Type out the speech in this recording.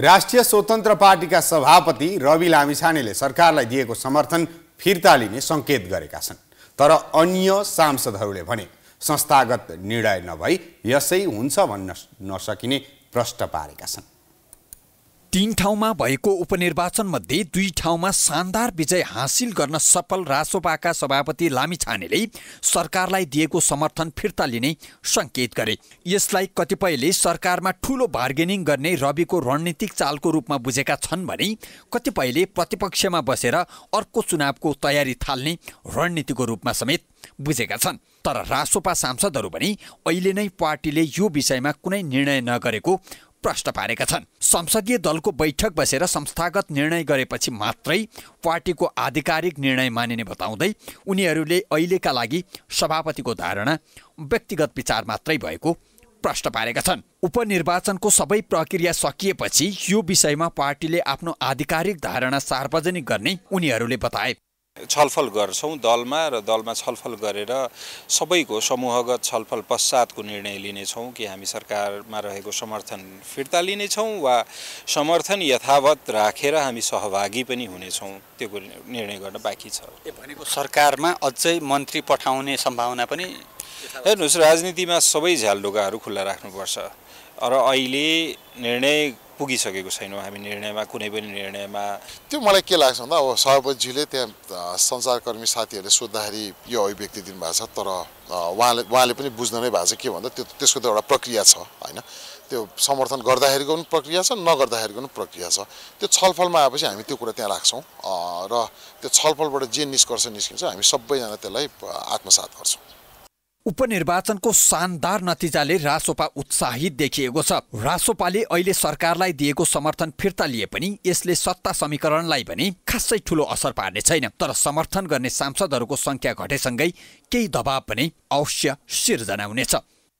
राष्ट्रिय स्वतन्त्र पार्टीका सभापति रवि लामिछानेले सरकारलाई दिएको समर्थन फिर्ता लिने सङ्केत गरेका छन् तर अन्य सांसदहरूले भने संस्थागत निर्णय नभई यसै हुन्छ भन्न नसकिने प्रश्न पारेका छन् तीन ठाउँमा भएको उपनिर्वाचनमध्ये दुई ठाउँमा शानदार विजय हासिल गर्न सफल रासोपाका सभापति लामी छानेले सरकारलाई दिएको समर्थन फिर्ता लिने सङ्केत गरे यसलाई कतिपयले सरकारमा ठूलो बार्गेनिङ गर्ने रविको रणनीतिक चालको रूपमा बुझेका छन् भने कतिपयले प्रतिपक्षमा बसेर अर्को चुनावको तयारी थाल्ने रणनीतिको रूपमा समेत बुझेका छन् तर रासोपा सांसदहरू पनि अहिले नै पार्टीले यो विषयमा कुनै निर्णय नगरेको प्रश्न पारेका छन् संसदीय दलको बैठक बसेर संस्थागत निर्णय गरेपछि मात्रै पार्टीको आधिकारिक निर्णय मानिने बताउँदै उनीहरूले अहिलेका लागि सभापतिको धारणा व्यक्तिगत विचार मात्रै भएको प्रश्न पारेका छन् उपनिर्वाचनको सबै प्रक्रिया सकिएपछि यो विषयमा पार्टीले आफ्नो आधिकारिक धारणा सार्वजनिक गर्ने उनीहरूले बताए छलफल गर्छौँ दलमा र दलमा छलफल गरेर सबैको समूहगत छलफल पश्चातको निर्णय लिनेछौँ कि हामी सरकारमा रहेको समर्थन फिर्ता लिनेछौँ वा समर्थन यथावत राखेर हामी सहभागी पनि हुनेछौँ त्यो निर्णय गर्न बाँकी छ भनेको सरकारमा अझै मन्त्री पठाउने सम्भावना पनि हेर्नुहोस् राजनीतिमा सबै झ्यालडुगाहरू खुल्ला राख्नुपर्छ र अहिले निर्णय पुगिसकेको छैनौँ हामी निर्णयमा कुनै पनि निर्णयमा त्यो मलाई के लाग्छ भन्दा अब सभापतिजीले त्यहाँ सञ्चारकर्मी साथीहरूले सोद्धाखेरि यो अभिव्यक्ति दिनुभएको छ तर उहाँले उहाँले पनि बुझ्न नै भएको छ के भन्दा त्यो त्यसको त एउटा प्रक्रिया छ होइन त्यो समर्थन गर्दाखेरिको पनि प्रक्रिया छ नगर्दाखेरिको पनि प्रक्रिया छ त्यो छलफलमा आएपछि हामी त्यो कुरा त्यहाँ राख्छौँ र त्यो छलफलबाट जे निष्कर्ष निस्किन्छ हामी सबैजना त्यसलाई आत्मसात गर्छौँ उपनिर्वाचनको शानदार नतिजाले रासोपा उत्साहित देखिएको छ रासोपाले अहिले सरकारलाई दिएको समर्थन फिर्ता लिए पनि यसले सत्ता समीकरणलाई पनि खासै ठूलो असर पार्ने छैन तर समर्थन गर्ने सांसदहरूको सङ्ख्या घटेसँगै केही दबाव पनि अवश्य सिर्जना हुनेछ